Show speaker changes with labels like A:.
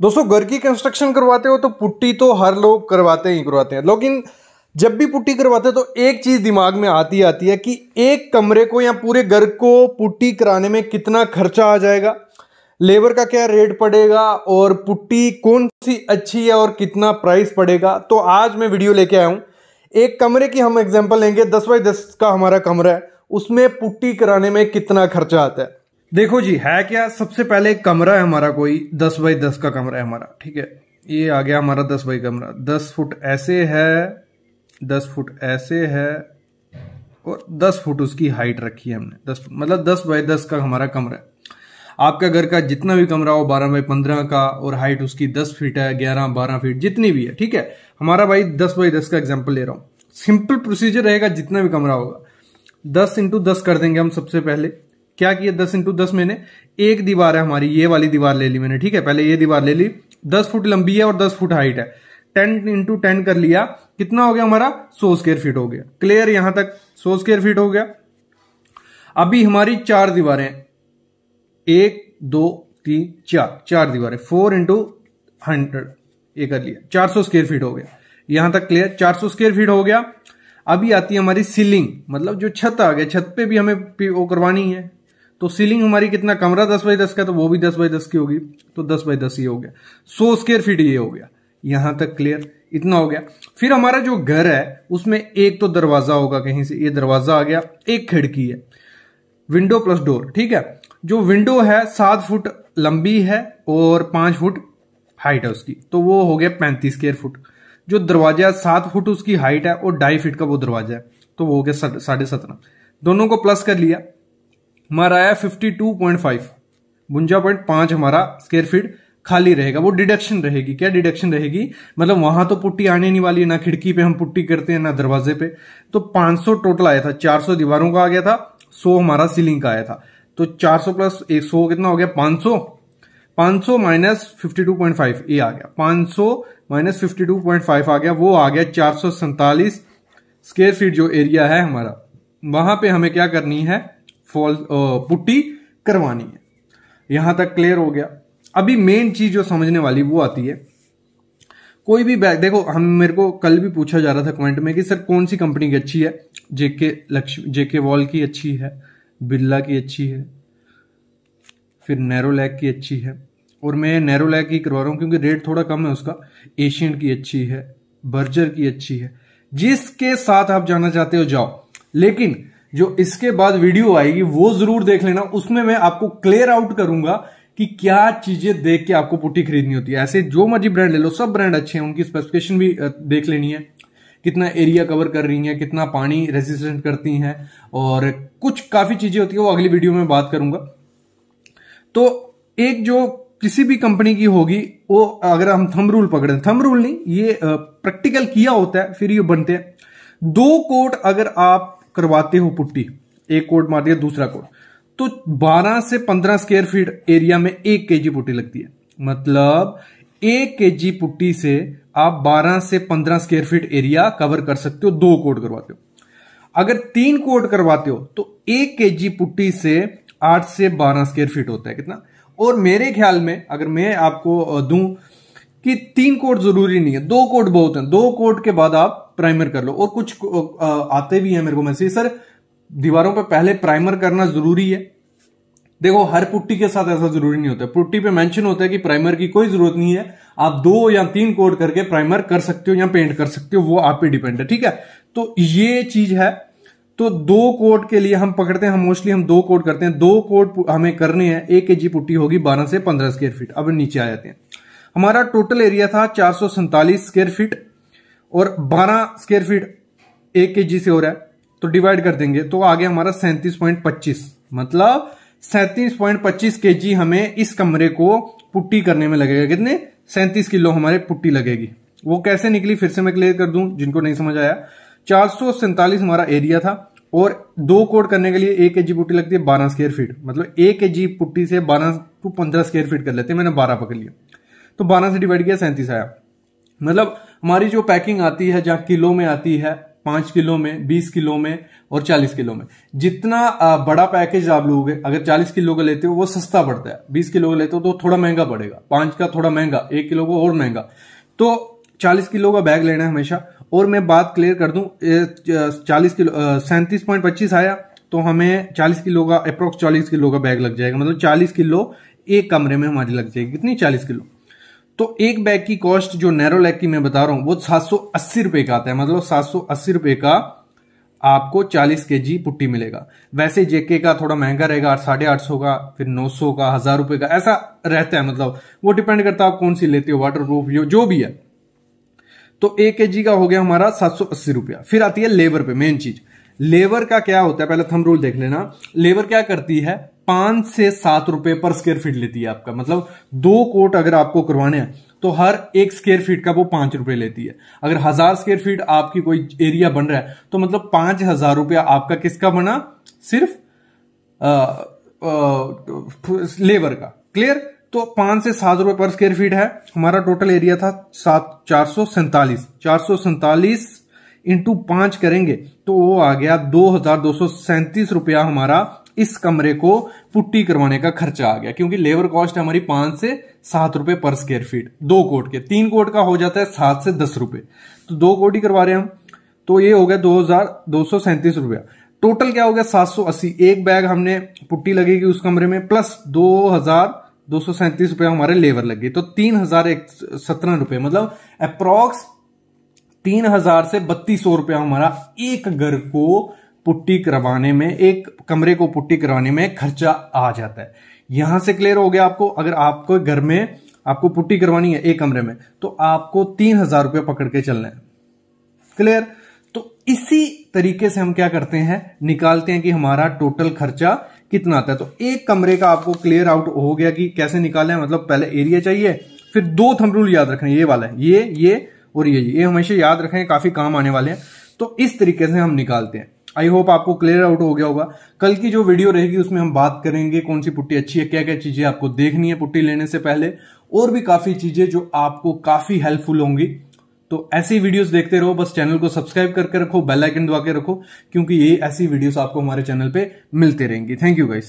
A: दोस्तों घर की कंस्ट्रक्शन करवाते हो तो पुट्टी तो हर लोग करवाते ही करवाते हैं लेकिन जब भी पुट्टी करवाते हैं तो एक चीज़ दिमाग में आती आती है कि एक कमरे को या पूरे घर को पुट्टी कराने में कितना खर्चा आ जाएगा लेबर का क्या रेट पड़ेगा और पुट्टी कौन सी अच्छी है और कितना प्राइस पड़ेगा तो आज मैं वीडियो लेके आया हूँ एक कमरे की हम एग्जाम्पल लेंगे दस बाई दस का हमारा कमरा है उसमें पुट्टी कराने में कितना खर्चा आता है देखो जी है क्या सबसे पहले कमरा है हमारा कोई दस बाई दस का कमरा है हमारा ठीक है ये आ गया हमारा दस बाई कमरा दस फुट ऐसे है दस फुट ऐसे है और दस फुट उसकी हाइट रखी है हमने दस मतलब दस बाई दस का हमारा कमरा है आपका घर का जितना भी कमरा हो बारह बाई पंद्रह का और हाइट उसकी दस फीट है ग्यारह बारह फीट जितनी भी है ठीक है हमारा भाई दस बाई दस का एग्जाम्पल ले रहा हूं सिंपल प्रोसीजर रहेगा जितना भी कमरा होगा दस इंटू दस कर देंगे हम सबसे पहले क्या किया दस इंटू दस मैंने एक दीवार है हमारी ये वाली दीवार ले ली मैंने ठीक है पहले ये दीवार ले ली दस फुट लंबी है और दस फुट हाइट है टेन इंटू टेन कर लिया कितना हो गया हमारा सो स्क्वेयर फीट हो गया क्लियर यहां तक सो स्क्वेयर फीट हो गया अभी हमारी चार दीवारें एक दो तीन चार चार दीवारें फोर इंटू हंड्रेड ये कर लिया चार सौ स्क्वेयर फीट हो गया यहां तक क्लियर चार सौ स्क्वेयर फीट हो गया अभी आती है हमारी सीलिंग मतलब जो छत आ गया छत पे भी हमें करवानी है तो सीलिंग हमारी कितना कमरा दस बाई दस का तो वो भी दस बाई दस की होगी तो दस बाई दस ये हो गया सौ स्केयर फीट ये हो गया यहां तक क्लियर इतना हो गया फिर हमारा जो घर है उसमें एक तो दरवाजा होगा कहीं से ये दरवाजा आ गया एक खिड़की है विंडो प्लस डोर ठीक है जो विंडो है सात फुट लंबी है और पांच फुट हाइट है उसकी तो वो हो गया पैंतीस स्केयर फुट जो दरवाजा है सात फुट उसकी हाइट है और ढाई फीट का वो दरवाजा है तो वो हो गया साढ़े सत्रह दोनों को प्लस कर लिया हमारा आया फिफ्टी टू पॉइंट फाइव बुंजा पॉइंट पांच हमारा स्केयर फीट खाली रहेगा वो डिडक्शन रहेगी क्या डिडक्शन रहेगी मतलब वहां तो पुट्टी आने नहीं वाली है ना खिड़की पे हम पुट्टी करते हैं ना दरवाजे पे तो 500 टोटल आया था 400 दीवारों का आ गया था 100 हमारा सीलिंग का आया था तो 400 प्लस एक सौ कितना हो गया 500 500 माइनस 52.5 ये आ गया 500 माइनस 52.5 आ गया वो आ गया चार स्क्वायर फीट जो एरिया है हमारा वहां पे हमें क्या करनी है फॉल पुट्टी करवानी है यहां तक क्लियर हो गया अभी मेन चीज जो समझने वाली वो आती है कोई भी बैग देखो हम मेरे को कल भी पूछा जा रहा था कमेंट में कि सर कौन सी कंपनी की अच्छी है जेके लक्ष्मी जेके वॉल की अच्छी है बिरला की अच्छी है फिर नैरोलैक की अच्छी है और मैं नैरोलैक ही करवा रहा हूँ क्योंकि रेट थोड़ा कम है उसका एशियन की अच्छी है बर्जर की अच्छी है जिसके साथ आप जाना चाहते हो जाओ लेकिन जो इसके बाद वीडियो आएगी वो जरूर देख लेना उसमें मैं आपको क्लियर आउट करूंगा कि क्या चीजें देख के आपको पुट्टी खरीदनी होती है ऐसे जो मर्जी ब्रांड ले लो सब ब्रांड अच्छे हैं उनकी स्पेसिफिकेशन भी देख लेनी है कितना एरिया कवर कर रही है कितना पानी रेजिस्टेंट करती है और कुछ काफी चीजें होती है वो अगली वीडियो में बात करूंगा तो एक जो किसी भी कंपनी की होगी वो अगर हम थम रूल पकड़े थम रूल नहीं ये प्रैक्टिकल किया होता है फिर ये बनते हैं दो कोट अगर आप करवाते हो पुट्टी एक कोट मार दिया दूसरा कोट तो 12 से 15 स्क्वायर फीट एरिया में एक केजी पुट्टी लगती है मतलब एक केजी पुट्टी से आप 12 से 15 स्क्वायर फीट एरिया कवर कर सकते हो दो कोट करवाते हो अगर तीन कोट करवाते हो तो एक केजी पुट्टी से 8 से 12 स्क्वायर फीट होता है कितना और मेरे ख्याल में अगर मैं आपको दूं कि तीन कोड जरूरी नहीं है दो कोड बहुत हैं दो कोड के बाद आप प्राइमर कर लो और कुछ आते भी हैं मेरे को मैसेज सर दीवारों पर पहले प्राइमर करना जरूरी है देखो हर पुट्टी के साथ ऐसा जरूरी नहीं होता पुट्टी पे मेंशन होता है कि प्राइमर की कोई जरूरत नहीं है आप दो या तीन कोड करके प्राइमर कर सकते हो या पेंट कर सकते हो वो आप पे डिपेंड है ठीक है तो ये चीज है तो दो कोड के लिए हम पकड़ते हैं हम मोस्टली हम दो कोड करते हैं दो कोड हमें करने हैं एक के जी पुट्टी होगी बारह से पंद्रह स्क्वेयर फीट अब नीचे आ जाते हैं हमारा टोटल एरिया था चार स्क्वायर फीट और 12 स्क्वायर फीट एक के जी से हो रहा है तो डिवाइड कर देंगे तो आगे हमारा सैंतीस पॉइंट पच्चीस मतलब सैंतीस पॉइंट पच्चीस के जी हमें इस कमरे को पुट्टी करने में लगेगा कितने सैंतीस किलो हमारे पुट्टी लगेगी वो कैसे निकली फिर से मैं क्लियर कर दू जिनको नहीं समझ आया चार हमारा एरिया था और दो कोड करने के लिए एक के जी पुट्टी लगती है बारह स्क्वेयर फीट मतलब एक के जी पुट्टी से बारह टू पंद्रह स्क्वेयर फीट कर लेते हैं मैंने बारह पकड़ लिया तो बारह से डिवाइड किया सैंतीस आया मतलब हमारी जो पैकिंग आती है जहाँ किलो में आती है पांच किलो में बीस किलो में और चालीस किलो में जितना बड़ा पैकेज आप लोगे अगर चालीस किलो का लेते हो वो सस्ता पड़ता है बीस किलो का लेते हो तो थोड़ा महंगा पड़ेगा पांच का थोड़ा महंगा एक किलो का और महंगा तो चालीस किलो का बैग लेना है हमेशा और मैं बात क्लियर कर दूं चालीस किलो सैंतीस पॉइंट पच्चीस आया तो हमें चालीस किलो का अप्रोक्स चालीस किलो का बैग लग जाएगा मतलब चालीस किलो एक कमरे में हमारी लग जाएगी कितनी चालीस किलो तो एक बैग की कॉस्ट जो नैरो लैग की मैं बता रहा हूं वो सात सौ अस्सी रुपए का आता है मतलब सात सौ अस्सी रुपए का आपको 40 के जी पुट्टी मिलेगा वैसे जेके का थोड़ा महंगा रहेगा साढ़े आठ सौ का फिर नौ सौ का हजार रुपए का ऐसा रहता है मतलब वो डिपेंड करता है आप कौन सी लेते हो वाटर प्रूफ जो, जो भी है तो एक के जी का हो गया हमारा सात सौ अस्सी रुपया फिर आती है लेबर पे मेन चीज लेबर का क्या होता है पहले थम रूल देख लेना लेबर क्या करती है पांच से सात रुपए पर स्क्वेयर फीट लेती है आपका मतलब दो कोट अगर आपको करवाने हैं तो हर एक स्क्वेयर फीट का वो पांच रुपए लेती है अगर हजार स्क्वेयर फीट आपकी कोई एरिया बन रहा है तो मतलब पांच हजार रुपया आपका किसका बना सिर्फ आ, आ, लेबर का क्लियर तो पांच से सात रुपए पर स्क्वेयर फीट है हमारा टोटल एरिया था सात चार सौ सैतालीस चार सौ सैंतालीस इंटू पांच करेंगे तो वो आ गया दो हजार दो सौ सैंतीस रुपया हमारा इस कमरे को पुट्टी करवाने का खर्चा आ गया क्योंकि लेबर कॉस्ट हमारी पांच से सात रुपए पर स्क्वायर फीट दो कोट के तीन कोट का हो जाता है सात से दस रुपए तो दो कोट ही करवा रहे हैं हम तो ये हो गया दो हजार दो सौ सैंतीस रुपया टोटल क्या हो गया सात सौ अस्सी एक बैग हमने पुट्टी लगेगी उस कमरे में प्लस दो हजार दो सौ सैंतीस रुपये हमारे लेबर लग गई तो तीन हजार एक सत्रह रुपए मतलब अप्रोक्स तीन हजार से बत्तीस सौ रुपया हमारा एक घर को पुट्टी करवाने में एक कमरे को पुट्टी करवाने में खर्चा आ जाता है यहां से क्लियर हो गया आपको अगर आपको घर में आपको पुट्टी करवानी है एक कमरे में तो आपको तीन हजार रुपये पकड़ के चलना है क्लियर तो इसी तरीके से हम क्या करते हैं निकालते हैं कि हमारा टोटल खर्चा कितना आता है तो एक कमरे का आपको क्लियर आउट हो गया कि कैसे निकाले मतलब पहले एरिया चाहिए फिर दो थम रूल याद रखें ये वाला है ये ये और ये ये हमेशा याद रखें काफी काम आने वाले हैं तो इस तरीके से हम निकालते हैं आई होप आपको क्लियर आउट हो गया होगा कल की जो वीडियो रहेगी उसमें हम बात करेंगे कौन सी पुट्टी अच्छी है क्या क्या चीजें आपको देखनी है पुट्टी लेने से पहले और भी काफी चीजें जो आपको काफी हेल्पफुल होंगी तो ऐसी वीडियोस देखते रहो बस चैनल को सब्सक्राइब करके रखो बेल आइकन दबा के रखो क्योंकि ये ऐसी वीडियोस आपको हमारे चैनल पे मिलते रहेंगी थैंक यू गाइस